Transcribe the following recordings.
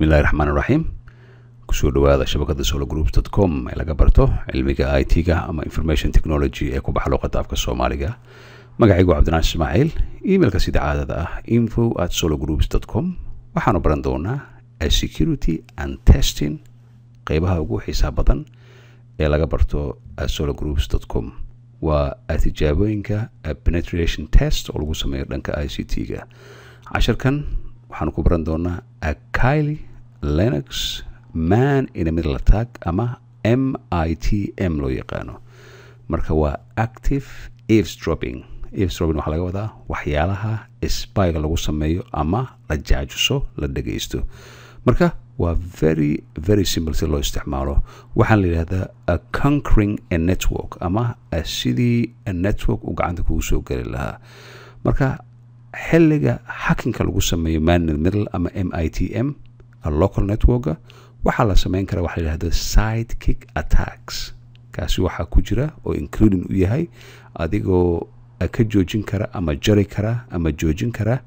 bismillahi raxmaan iraxiim kusoo dhawaada shabakada solo groups dot com ee laga barto cilmiga i t ga ama information technology ee ku baxa luqadda afka soomaaliga magacaygu cabdinaash ismaaciil emailka sida caadada ah info at solo groups dot com waxaanu baran doonaa security and testing qeybaha ugu xiisaa badan ee laga barto solo groups dot com waa tijaabooyinka penetration test oo lagu sameeyo dhanka i c t ga casharkan waxaanu ku baran doonaa akili linux man in the middle attack ama m i t m loo yaqaano marka waa active eavesdropping eavesdropping waxaa laga wadaa waxyaalaha spyga lagu sameeyo ama la jaajuso la dhagaysto marka waa very very simple si loo isticmaalo waxaan la yidhahdaa a conquering a network ama sidii a network u gacanta kugu soo geli lahaa marka xilliga xakinka lagu sameeyo maned ama m i t m local networka waxaa la sameyn kara waxa layihahdo side kick attacks kaasi waxaa ku jira oo including u yahay adigoo ka joojin kara ama jari kara ama joojin kara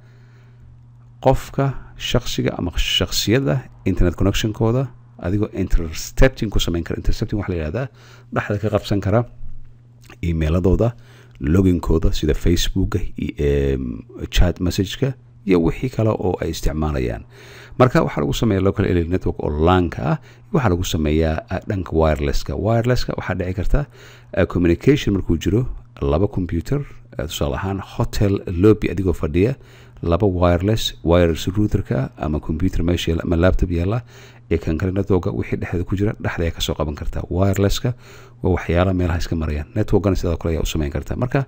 qofka shaksiga ama shaksiyada internet connectionkooda adigoo intercepting ku sameyn kara intercepting waxa la yihahdaa dhexda ka qabsan kara emailadooda loginkooda sida facebook e-, chat messageka iyo wixii kale oo ay isticmaalayaan marka waxaa lagu sameeya local area network oo laanka ah waxaa lagu sameeyaa ah, dhanka wirelesska wirelesska waxaa dhici karta ah, communication markuu jiro laba computer ah, tusaale ahaan hotel lobby adigoo fadhiya laba wireless wirers ruuterka ama computer meesha ama laabtob yaalla ee kan kalena dooga wixii dhexdeeda ku jira dhexda ayaa kasoo qaban kartaa wirelesska waa waxyaala meelaha iska marayaan networkana sidoo kale ayaa u samayn kartaa marka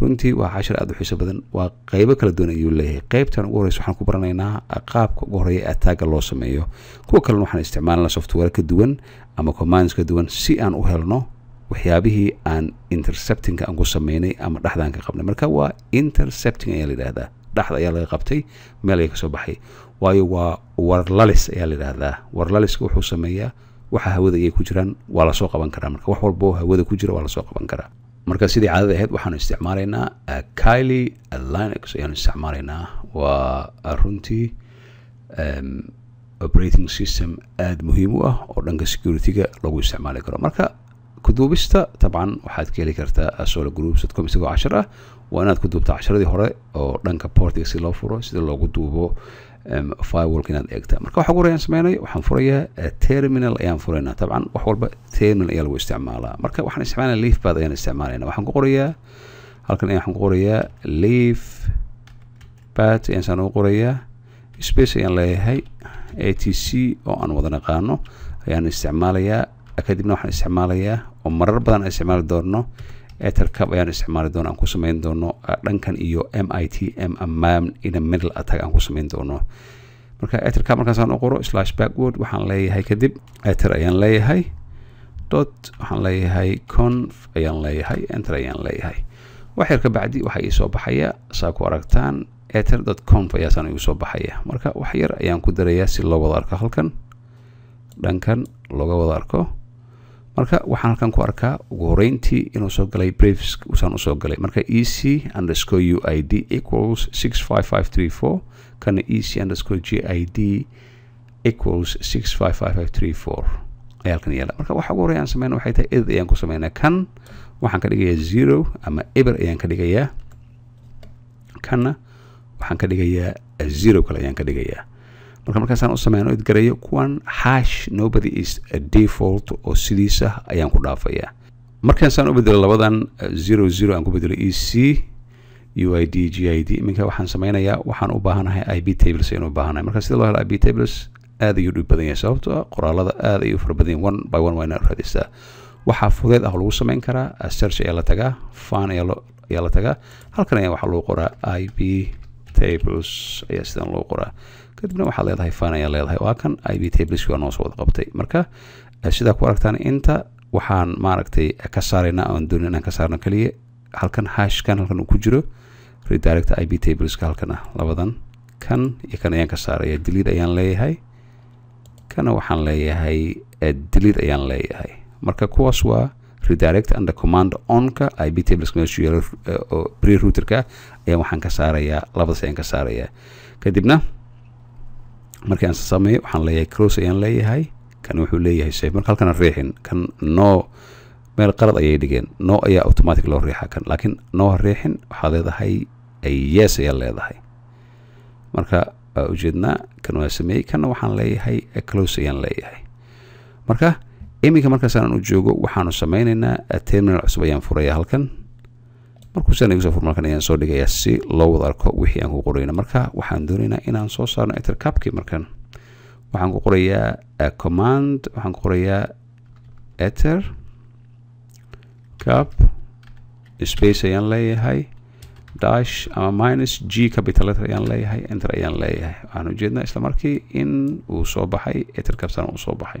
runtii waa cashir aada u xiiso badan waa qeybo kala duwan ayuu leeyahay qeybtan ugu horeysa waxaan ku baranaynaa qaabka ugu horreeya ataaga loo sameeyo kuwa kalena waxaan isticmaalnaa software ka duwan ama commands duwan si aan u helno waxyaabihii aan interceptingka aan ku sameynay ama dhexdaan ka qabnay marka waa intercepting ayaa la yidhaahdaa dhexda ayaa laga qabtay meel meelay kasoo baxay waayo waa warlalis ayaa la yidhaahdaa warlaliska wuxuu sameeyaa waxa hawada ayay ku jiraan waa lasoo qaban karaa marka wax walbo hawada ku jira waa lasoo qaban karaa marka sidii caadada ahayd waxaanu isticmaalaynaa uh, kyli uh, linux ayaanu isticmaalaynaa waa uh, runtii um, operating system aada muhiim u ah oo dhanka security-ga lagu isticmaali karo marka duubista tabcan waxaad ka heli kartaa solo groupscom isagoo cashar ah waa inaad ku duubta casharadii hore oo dhanka portig si loo furo sida loogu duubo firewalk inaad eegta marka waxa ugu horeyaan sameynay waxaan furayaa eh, terminal ayaan furaynaa tabcan wax walba terminal ayaa lagu isticmaalaa marka waxaan isticmaalaya leaf bad ayaan isticmaalayna waxaan ku qorayaa halkan waxaan ku qorayaa leaf bad ayaan saan ugu qorayaa space ayaan leeyahay a t c oo aan wada naqaano ayaan isticmaalayaa kadibna waxaan isticmaalayaa oo marar badan aan isticmaali doonno etercab ayaan isticmaali doona aan ku samayn doono dhankan iyo m i t m amam ina middle attag aan ku samayn doono marka etercab markaasaan u qoro slash backward waxaan leeyahay kadib eter ayaan leeyahay dot waxaan leeyahay conf ayaan leeyahay enter ayaan leeyahay wax yar ka bacdi waxaa ii soo baxaya saa ku aragtaan eter dot conf ayaasaan igu soo baxaya marka wax yar ayaan ku darayaa si loo wada arko halkan dhankan looga wada arko marka waxaan halkan ku arkaa ugu horeyntii inuu soo galay briefs usaan usoo galay marka e c underscore u i d equals six five five three four kana e c underscore g i d equals six five five five three four ayaa halkan yeela marka waxa ugu horey aan sameyna waxay tahay ed ayaan ku sameynaa kan waxaan ka dhigayaa zero ama eber ayaan ka dhigayaa kana waxaan ka dhigayaa zero kale ayaan ka dhigayaa marka markaasaan u sameyno idgarayo kuwan hash nobody is default oo sidiisa ah ayaan ku dhaafaya markaasaan u bedelo labadan eh, zero zero aan ku bedelo e c u i d g i d iminka waxaan sameynayaa waxaan u baahanahay i b tables ayaan baahanahay marka sida loo helo i b tables aad ayuu dhib badan yahay sababto ah qoraalada aad ayuu fara badan one by one waa inaa waxaa fudeed ah lagu samayn karaa ah, search ayaa la tagaa fan ayaa la tagaa halkan ayaa waxaa lagu qoraa i b tables ayaa sidan loo qoraa kadibna waxaad leedahay fan ayaa leedahay waa kan i b tableskii waa noosoo wada qabtay marka eh, sidaa ku aragtaan inta waxaan maaragtay eh, ka saarayna aan doonin inaan ka saarno keliya halkan hashkan halkan uu ku jiro redirect i b tableska halkan ah. labadan kan iyo kan ayaan ka saaraya eh, deliid ayaan leeyahay kana waxaan leeyahay deliid ayaan leeyahay marka kuwaas waa redirect under command onka ip tables meeshu yeelo eh, oo pre routerka ayaan waxaan ka saarayaa labadaas ayaan ka saarayaa kadibna markii aan sameeyo waxaan leeyahay cross ayaan leeyahay kan wuxuu leeyahay save marka halkana riixin kan no meel qalad ayay dhigeen no ayaa automatic loo riixaa kan laakiin no riixin waxaad leedahay yes ayaa leedahay marka waa ah, ujeednaa kan waa sameeyey kanna waxaan leeyahay close ayaan leeyahay marka iminka markaasaan u joogo waxaanu samaynaynaa terminal cusub ayaan furaya halkan markuusan igu soo furmalkan ayaan soo dhigayaa si loo wada arko wixii aan ku qorayno marka waxaan doonaynaa inaan soo saarno intercapki markan waxaan ku qorayaa eh, command waxaan ku qorayaa eter cap space ayaan leeyahay dash ama minus g capital letter ayaan leeyahay enter ayaan leeyahay waxaan ujeednaa isla markii in uu soo baxay eter capsan uu soo baxay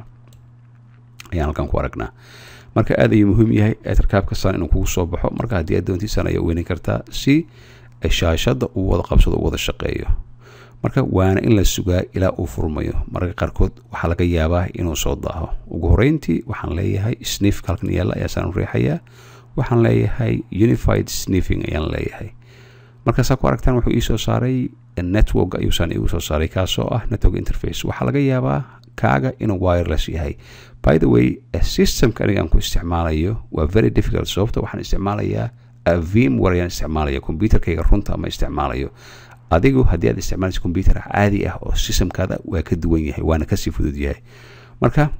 ayaan halkan ku aragnaa marka aad ayuu muhiim yahay eterkaabka san inuu kugu soo baxo marka haddii aad doontiisan ayaa weynin kartaa si shaashadda uu wada qabsado u wada shaqeeyo marka waana in la sugaa ilaa uu furmayo mararka qaarkood waxaa laga yaabaa inuu soo daaho ugu horeyntii waxaan leeyahay sniifka halkan yaalla ayaa saan u riixayaa waxaan leeyahay unified sniffing ayaan leeyahay markaasaa ku aragtaan wuxuu ii soo saaray network ayuusan iigu soo saaray kaasoo ah network interface waxaa laga yaabaa kaaga inuu wireless yahay by the way systemka aniga aan ku isticmaalayo waa very difficult sababta waxaan isticmaalayaa vim warayaan isticmaalaya computerkayga runta ma isticmaalayo adigu haddii aad isticmaalaysa computer caadi ah oo systemkaada waa ka duwan yahay waana kasii fudud yahay marka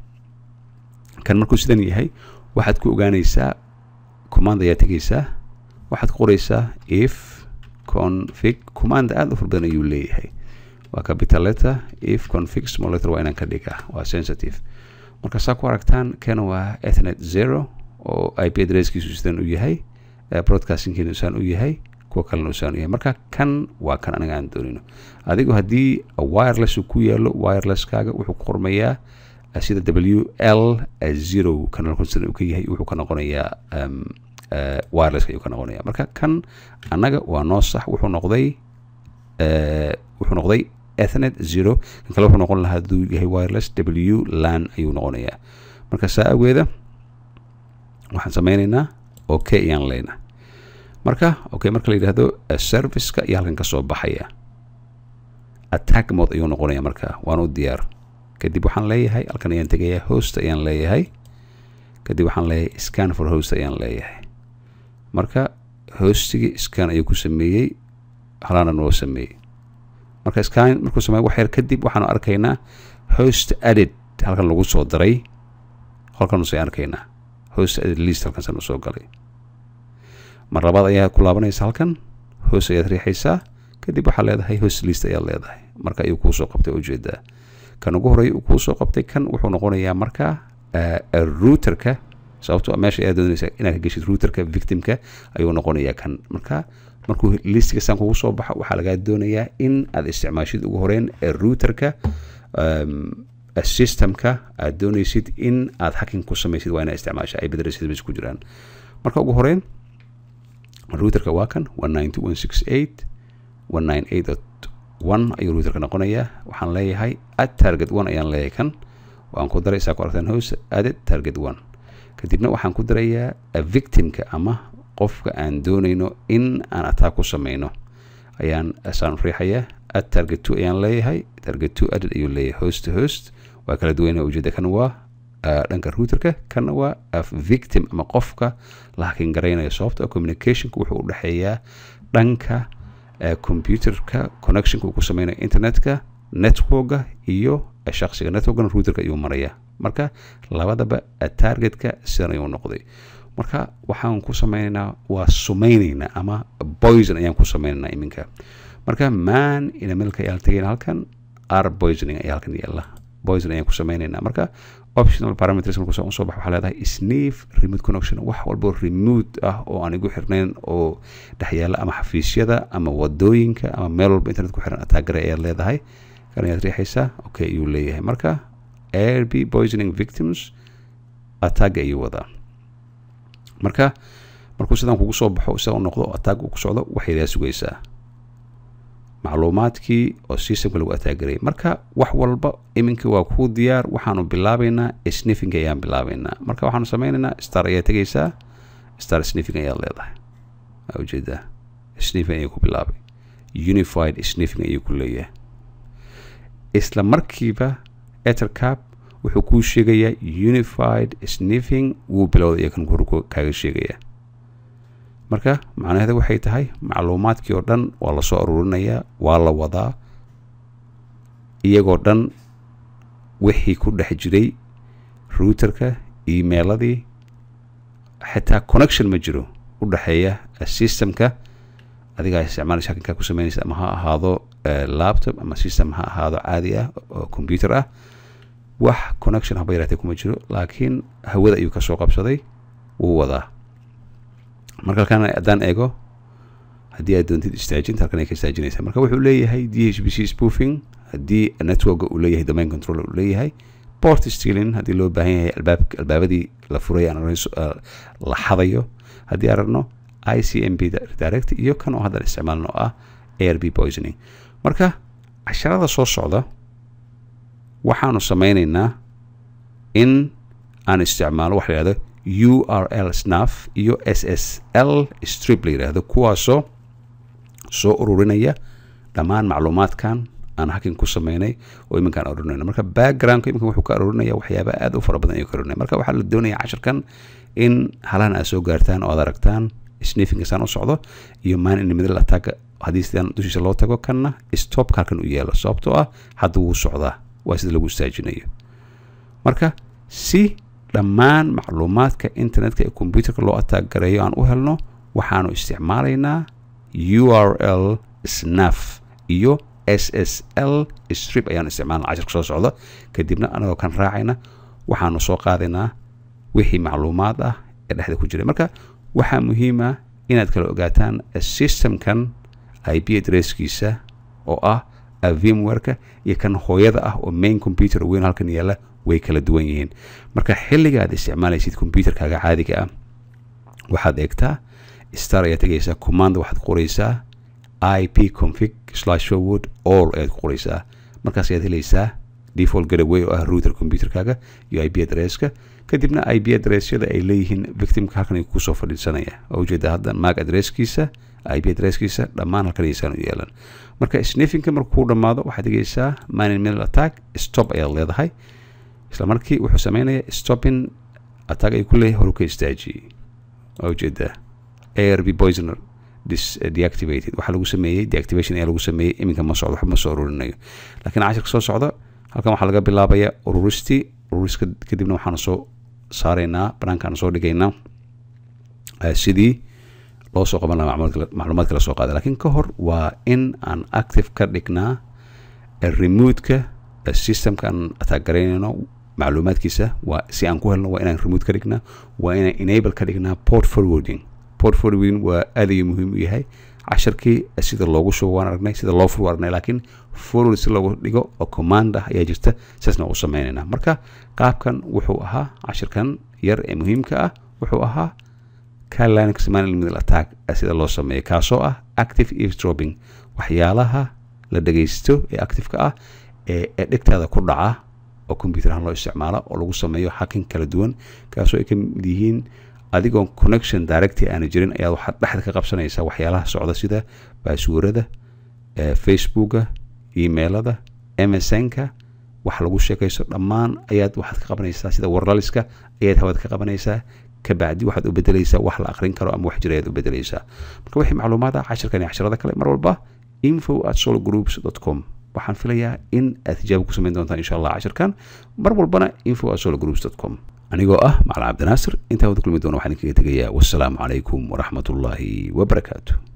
kan markuu sidan yahay waxaad ku ogaanaysaa command ayaa tegaysaa waxaad ku qoraysaa if config command aada u far ayuu leeyahay waa capital letter if confix small waa inaan ka dhigaa waa sensitive marka saa ku aragtaan kan waa ethnet zero oo ip adresskiisu sidan u yahay eh, broadcastingkiina saan u yahay kuwa kalena saan u yahay marka kan waa kan aniga aan doonino adigu haddii ah, wireless ku yaalo wirelesskaaga wuxuu ku qormayaa eh, sida w l eh, zero kanalku uu ka yahay wuxuu ka noqonayaa ehm, wirelesska ayuu ka noqonaya marka kan annaga waa noo sax wuxuu noqday wuxuu noqday ethernet zero kan kale wuxuu noqon lahaa haduu yahay wireless w lan ayuu noqonayaa marka saa awgeeda waxaan sameyneynaa ok ayaan leynaa marka okay marka la yidhaahdo eh, serviceka iyo halkan kasoo baxaya attack mod ayuu noqonaya marka waan u diyaar kadib waxaan leeyahay halkan ayaan tegayaa host ayaan leeyahay kadib waxaan leeyahay scan for host ayaan leeyahay marka hostigii scan ayuu ku sameeyey halana noo sameeyey marka scanin markuu sameeyo wax yar kadib waxaanu arkaynaa host added halkan lagu soo daray qolkanusan arkaynaa host added list halkansan usoo galay mar ayaa ku laabanaysa halkan hoos ayaad riixaysaa kadib waxaa leedahay host list ayaad leedahay marka ayuu kuusoo qabtay ujeedaa kan ugu horey uu kuusoo qabtay kan wuxuu noqonayaa marka eh, routerka sababto ah meesha aad doonaysa inaad ka geshid routerka victimka ayuu noqonayaa kan marka markuu listiga saan kugu soo baxo waxaa lagaa doonayaa in aad isticmaashid ugu horeyn ee routerka ehm, systemka aad doonaysid in aad hacking ku sameysid waa inaa isticmaasha ay bedelasid meesha ku jiraan marka ugu horeyn routerka waa kan ayuu routerka noqonayaa waxaan leeyahay at target one ayaan leeyahay kan waan ku daray saa ku aragtaan hoose added target one kadibna waxaan ku darayaa eh, victimka ama qofka aan doonayno in aan ataa ku sameyno ayaan asaan eh, riixaya ad targetu ayaan leeyahay targetu aded ayuu leeyahay host host waa kala duwanaa ujeeda kan waa eh, dhanka routerka kana waa victim ama qofka la garaynayo sababto communicationka wuxuu u dhanka computerka connectionka uu ku sameynaya internetka networka iyo shaksiga networkana routerka ayuu maraya marka labadaba targetka sidan ayuu noqday marka waxaan ku sameynaynaa waa sumaynaynaa ama poison ayaan ku sameynaynaa iminka marka man inamelka ayaa la tagayna halkan r poisoning ayaa halkan yaala poison ayaan ku sameynaynaa marka optional parameters markuusa usoo bax waxaa leedahay sneef remote connection wax walbo remote ah oo aan igu xirnayn oo dhexyaala ama xafiisyada ama wadooyinka ama meel walba internet ku xiran atagare ayaad leedahay kan ayaad riixaysaa okay ayuu leeyahay marka airb poisoning victims attagga ayuu wadaa marka markuu sidaan kugu soo baxo sidaa noqdo attag ku socdo waxay sugaysaa macluumaadkii oo systemka lagu attaagarayay marka wax walba iminka waa kuu diyaar waxaanu bilaabaynaa sniffing ayaan bilaabaynaa marka waxaanu sameynaynaa star ayaa tegaysaa star sniffing ayaad leedahay ujeedaa sniffing ayuu ku bilaabay unified sniffing ayuu ku leeyahay isla markiiba etercap wuxuu kuu sheegayaa unified sniffing wuu bilowda iyakan horuu kaaga sheegayaa marka macnaheeda waxay tahay macluumaadkii oo dhan waa lasoo aruurinayaa waa la wadaa iyagoo dhan wixii ku dhex jiray ruuterka emailadii xitaa connection ma jiro u dhexeeya systemka adigaa isticmaalaysa hakinkaa ku samaynaysa ama ha ahaado eh, laptop ama system ha ahaado caadi ah oo computer ah wax connection haba yaratay kuma jiro laakiin hawada ayuu kasoo qabsaday wuu wadaa marka halkaan haddaan eego haddii aad doontid istaajinta halkan ay ka istaajinaysaa marka wuxuu leeyahay d h b c spoofing haddii networka uu leeyahay domain control uu leeyahay port stealing haddii loo baahan yahay albaab albaabadii la furay aan ah, la xadayo haddii aan rabno i c m b direct iyo kan oo haddaan isticmaalno ah air b poisoning marka casharada soo socda waxaanu samaynaynaa in aan isticmaalo waxa layihahdo u r l snaf iyo s s l strip la yidhaahdo kuwaasoo soo ururinaya dhammaan macluumaadkan aan hakin ku sameynay oo iminkaan arurinayno marka backgroundka iminkan wuxuu ka arurinaya waxyaaba aad u fara badan ayuu ka arurinaya marka waxaa la doonaya casharkan in halaan aad soo gaartaan oo aad aragtaan sniffingasaan u socdo iyo maan in middle attacka haddii sidaan dushiisa loo tago kanna stopka halkan u yaalo sababtoo ah hadda wuu socdaa waa sida lagu istaajinayo marka si dhammaan macluumaadka internetka ee kombyuterka loo ataagareeyo aan u helno waxaanu isticmaalaynaa u r l snaf iyo s s l strip ayaanu isticmaalna cashirka soo socda kadibna anagoo kan raacayna waxaanu soo qaadaynaa wixii macluumaad ah ee dhexda ku jiray marka waxaa muhiima ah inaad kala ogaataan systemkan i b adresskiisa oo ah vimwerka iyo kan hooyada ah oo main computer weyn halkan yeela way kala duwan yihiin marka xilliga aad isticmaalaysid computerkaaga caadiga ah waxaad eegtaa star ayaad tegaysaa command waxaad qoraysaa ip config slashwood all ayaad ku qoraysaa markaas ayaad helaysaa default garaway oo ah router computerkaaga iyo ip adresska kadibna ip adressyada ay leeyihiin victimka halkan kusoo fadhiisanaya oo ujeeda hadda maag adresskiisa ipdrskiisa dhammaan halkan ayaysaanu yeelan marka snefinka markuu ku dhammaado waxaad dhigaysaa manin middle attack stop ayaad leedahay isla wuxuu sameynaya stopping attack ay ku leeyahay horu ka istaajiyey arb poisoner eh, deactivated waxaa lagu sameeyey deactivation ayaa lagu sameeyey iminka ma socdo waxba ma soo ururinayo laakiin cashirka soo socda halkan waxaa laga bilaabaya ururistii ururiska kadibna waxaanu soo saaraynaa banaankaanu soo dhigaynaa eh, sidii loo soo qaban laha macluumaadka la soo qaada lakiin ka hor waa in aan active ka dhignaa systemka systemkaan ataaggaraynayno macluumaadkiisa waa si aan ku helno waa inaan remote ka dhignaa waa inaan enable ka dhignaa port forwarding port forwarding waa aad ayuu muhiim u yahay casharkii sida loogu shubo waan aragnay sida loo fur aragnay laakiin forward si loogu dhigo oo command ah ayaa jirta sidaasna u samaynayna marka qaabkan wuxuu ahaa casharkan yar ee muhiimka ah wuxuu ahaa linux manil middle attack sida loo sameeyo kaasoo ah active eavesdropping waxyaalaha la dhagaysto ee activeka ah ee dhegtaada ku dhaca oo computer ahaan loo isticmaalo oo lagu sameeyo hacking kala duwan kaasoo ay ka mid yihiin adigoon connection directy aanu jirin ayaad waxaad dhexda ka qabsanaysaa waxyaalaha socda sida baasuurada facebooka emailada msnka wax lagu sheekaysto dhammaan ayaad waxaad ka qabanaysaa sida warlaliska ayaad hawaad ka qabanaysaa kabacdi waxaad u bedelaysaa wax la aqrin karo ama wax jira ayaad u bedelaysaa marka wixii macluumaada cashirkan iyo cashirada kale mar walba info at sologroups dot com waxaan filayaa in aad hijaab ku samayn doontaan insha allah cashirkan mar walbana info at sologroups dot com anigoo ah macalin cabdinaasir intaa wada kulmi doona waxaan idinkaga tegayaa wassalaamu calaykum waraxmatullaahi wabarakaatu